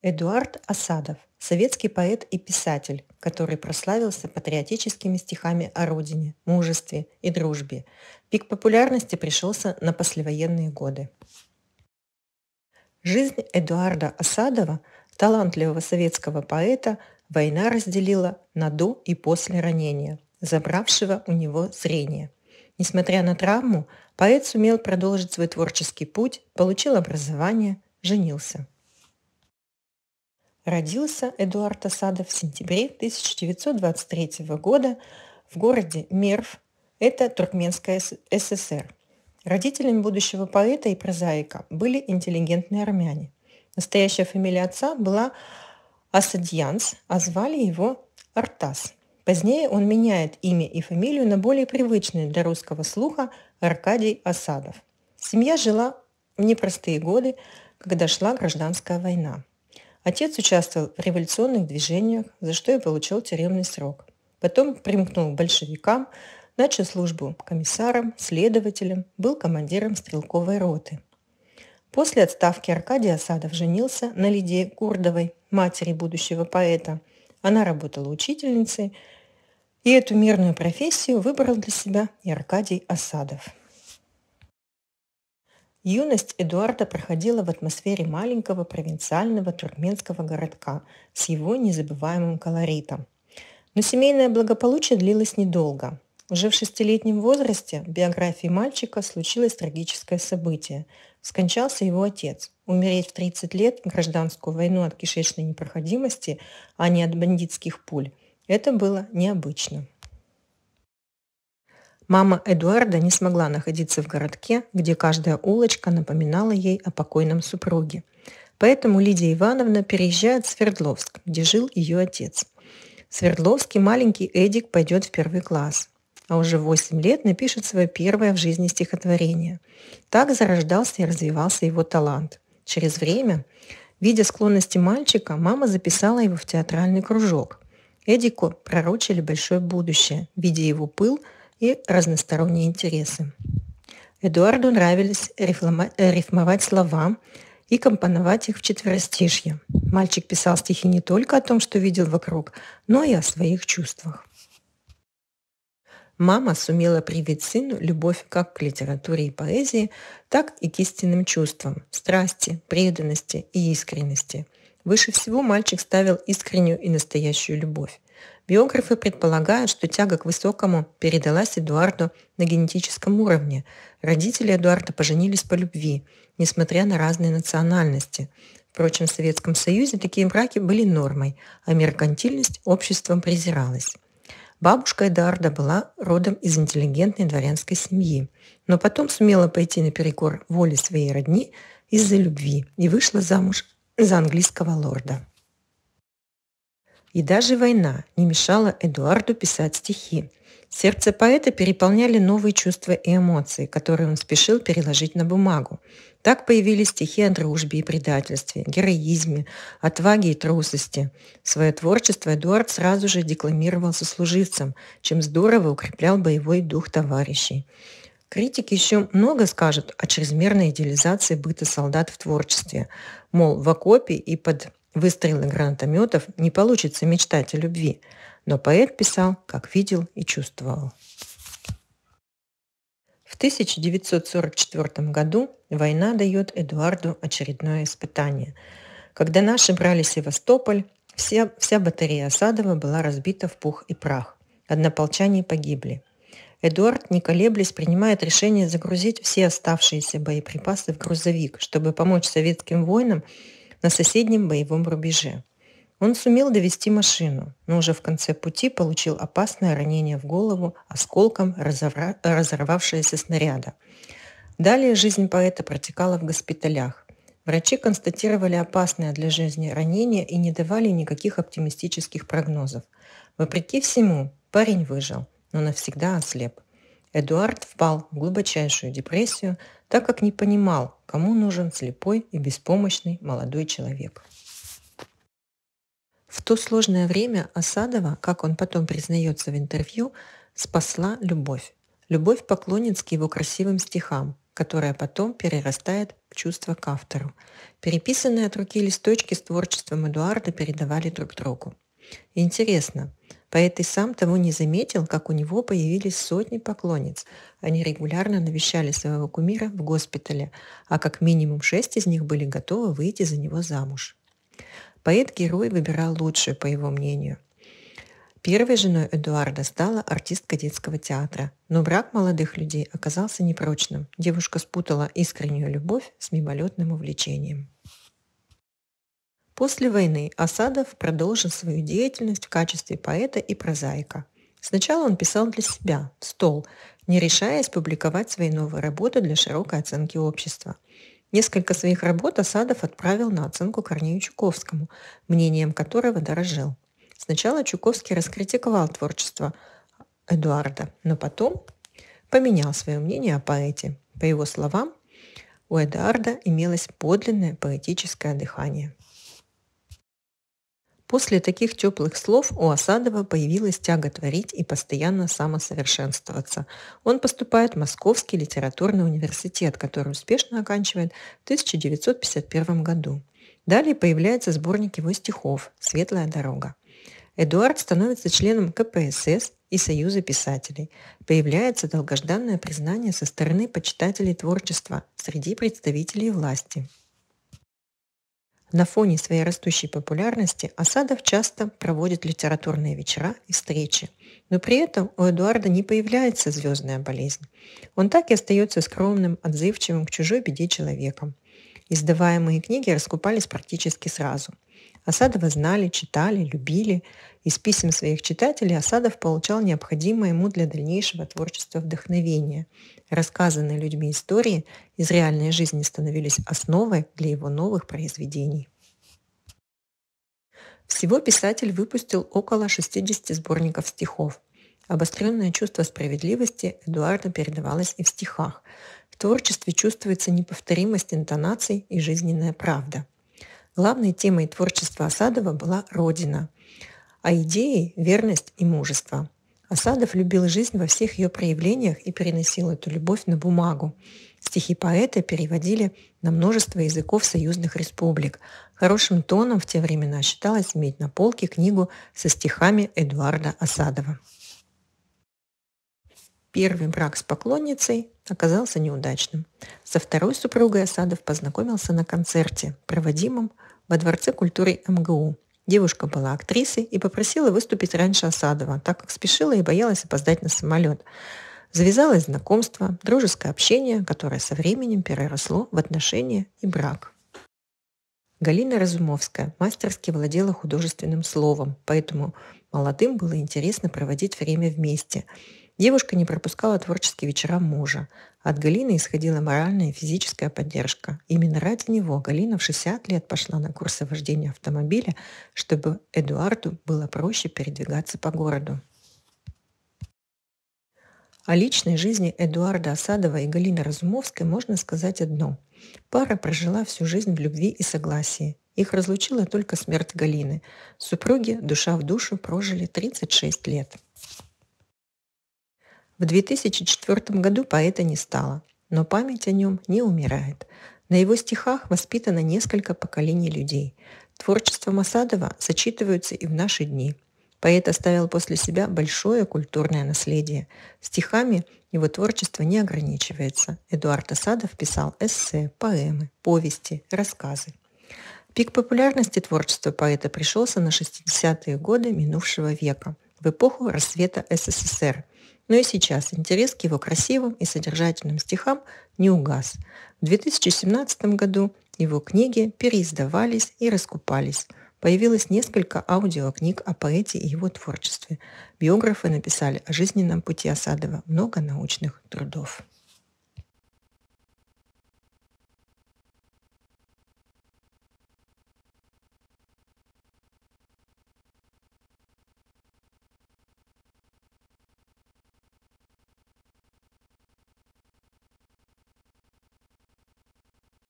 Эдуард Асадов – советский поэт и писатель, который прославился патриотическими стихами о родине, мужестве и дружбе. Пик популярности пришелся на послевоенные годы. Жизнь Эдуарда Асадова, талантливого советского поэта, война разделила на до и после ранения, забравшего у него зрение. Несмотря на травму, поэт сумел продолжить свой творческий путь, получил образование, женился – Родился Эдуард Асадов в сентябре 1923 года в городе Мерв, это Туркменская ССР. Родителями будущего поэта и прозаика были интеллигентные армяне. Настоящая фамилия отца была Асадьянс, а звали его Артас. Позднее он меняет имя и фамилию на более привычные для русского слуха Аркадий Асадов. Семья жила в непростые годы, когда шла гражданская война. Отец участвовал в революционных движениях, за что и получил тюремный срок. Потом примкнул к большевикам, начал службу комиссаром, следователем, был командиром стрелковой роты. После отставки Аркадий Осадов женился на Лидии Курдовой, матери будущего поэта. Она работала учительницей, и эту мирную профессию выбрал для себя и Аркадий Осадов. Юность Эдуарда проходила в атмосфере маленького провинциального туркменского городка с его незабываемым колоритом. Но семейное благополучие длилось недолго. Уже в шестилетнем возрасте в биографии мальчика случилось трагическое событие. Скончался его отец. Умереть в 30 лет в гражданскую войну от кишечной непроходимости, а не от бандитских пуль – это было необычно. Мама Эдуарда не смогла находиться в городке, где каждая улочка напоминала ей о покойном супруге. Поэтому Лидия Ивановна переезжает в Свердловск, где жил ее отец. В Свердловске маленький Эдик пойдет в первый класс, а уже в 8 лет напишет свое первое в жизни стихотворение. Так зарождался и развивался его талант. Через время, видя склонности мальчика, мама записала его в театральный кружок. Эдику пророчили большое будущее, видя его пыл – и разносторонние интересы. Эдуарду нравились рифлома- рифмовать слова и компоновать их в четверостишье. Мальчик писал стихи не только о том, что видел вокруг, но и о своих чувствах. Мама сумела привить сыну любовь как к литературе и поэзии, так и к истинным чувствам – страсти, преданности и искренности. Выше всего мальчик ставил искреннюю и настоящую любовь. Биографы предполагают, что тяга к высокому передалась Эдуарду на генетическом уровне. Родители Эдуарда поженились по любви, несмотря на разные национальности. Впрочем, в Советском Союзе такие браки были нормой, а меркантильность обществом презиралась. Бабушка Эдуарда была родом из интеллигентной дворянской семьи, но потом сумела пойти наперекор воле своей родни из-за любви и вышла замуж за английского лорда. И даже война не мешала Эдуарду писать стихи. Сердце поэта переполняли новые чувства и эмоции, которые он спешил переложить на бумагу. Так появились стихи о дружбе и предательстве, героизме, отваге и трусости. Свое творчество Эдуард сразу же декламировал сослуживцам, чем здорово укреплял боевой дух товарищей. Критики еще много скажут о чрезмерной идеализации быта солдат в творчестве. Мол, в окопе и под выстрелы гранатометов не получится мечтать о любви, но поэт писал, как видел и чувствовал. В 1944 году война дает Эдуарду очередное испытание. Когда наши брали Севастополь, вся, вся батарея Осадова была разбита в пух и прах. Однополчане погибли. Эдуард, не колеблясь, принимает решение загрузить все оставшиеся боеприпасы в грузовик, чтобы помочь советским воинам на соседнем боевом рубеже. Он сумел довести машину, но уже в конце пути получил опасное ранение в голову осколком разорва... разорвавшегося снаряда. Далее жизнь поэта протекала в госпиталях. Врачи констатировали опасное для жизни ранение и не давали никаких оптимистических прогнозов. Вопреки всему, парень выжил, но навсегда ослеп – Эдуард впал в глубочайшую депрессию, так как не понимал, кому нужен слепой и беспомощный молодой человек. В то сложное время Осадова, как он потом признается в интервью, спасла любовь. Любовь поклонниц к его красивым стихам, которая потом перерастает в чувство к автору. Переписанные от руки листочки с творчеством Эдуарда передавали друг другу. Интересно, Поэт а и сам того не заметил, как у него появились сотни поклонниц. Они регулярно навещали своего кумира в госпитале, а как минимум шесть из них были готовы выйти за него замуж. Поэт-герой выбирал лучшую по его мнению. Первой женой Эдуарда стала артистка детского театра, но брак молодых людей оказался непрочным. Девушка спутала искреннюю любовь с мимолетным увлечением. После войны Асадов продолжил свою деятельность в качестве поэта и прозаика. Сначала он писал для себя, в стол, не решаясь публиковать свои новые работы для широкой оценки общества. Несколько своих работ Асадов отправил на оценку Корнею Чуковскому, мнением которого дорожил. Сначала Чуковский раскритиковал творчество Эдуарда, но потом поменял свое мнение о поэте. По его словам, у Эдуарда имелось подлинное поэтическое дыхание. После таких теплых слов у Асадова появилась тяга творить и постоянно самосовершенствоваться. Он поступает в Московский литературный университет, который успешно оканчивает в 1951 году. Далее появляется сборник его стихов «Светлая дорога». Эдуард становится членом КПСС и Союза писателей. Появляется долгожданное признание со стороны почитателей творчества среди представителей власти. На фоне своей растущей популярности Асадов часто проводит литературные вечера и встречи, но при этом у Эдуарда не появляется звездная болезнь. Он так и остается скромным, отзывчивым к чужой беде человеком. Издаваемые книги раскупались практически сразу – Осадова знали, читали, любили. Из писем своих читателей Осадов получал необходимое ему для дальнейшего творчества вдохновение. Рассказанные людьми истории из реальной жизни становились основой для его новых произведений. Всего писатель выпустил около 60 сборников стихов. Обостренное чувство справедливости Эдуарда передавалось и в стихах. В творчестве чувствуется неповторимость интонаций и жизненная правда – Главной темой творчества Осадова была «Родина», а идеей – верность и мужество. Осадов любил жизнь во всех ее проявлениях и переносил эту любовь на бумагу. Стихи поэта переводили на множество языков союзных республик. Хорошим тоном в те времена считалось иметь на полке книгу со стихами Эдуарда Осадова. Первый брак с поклонницей оказался неудачным. Со второй супругой Осадов познакомился на концерте, проводимом во Дворце культуры МГУ. Девушка была актрисой и попросила выступить раньше Осадова, так как спешила и боялась опоздать на самолет. Завязалось знакомство, дружеское общение, которое со временем переросло в отношения и брак. Галина Разумовская мастерски владела художественным словом, поэтому молодым было интересно проводить время вместе – Девушка не пропускала творческие вечера мужа. От Галины исходила моральная и физическая поддержка. Именно ради него Галина в 60 лет пошла на курсы вождения автомобиля, чтобы Эдуарду было проще передвигаться по городу. О личной жизни Эдуарда Осадова и Галины Разумовской можно сказать одно. Пара прожила всю жизнь в любви и согласии. Их разлучила только смерть Галины. Супруги душа в душу прожили 36 лет. В 2004 году поэта не стало, но память о нем не умирает. На его стихах воспитано несколько поколений людей. Творчество Масадова зачитываются и в наши дни. Поэт оставил после себя большое культурное наследие. Стихами его творчество не ограничивается. Эдуард Асадов писал эссе, поэмы, повести, рассказы. Пик популярности творчества поэта пришелся на 60-е годы минувшего века, в эпоху рассвета СССР, но ну и сейчас интерес к его красивым и содержательным стихам не угас. В 2017 году его книги переиздавались и раскупались. Появилось несколько аудиокниг о поэте и его творчестве. Биографы написали о жизненном пути Асадова много научных трудов.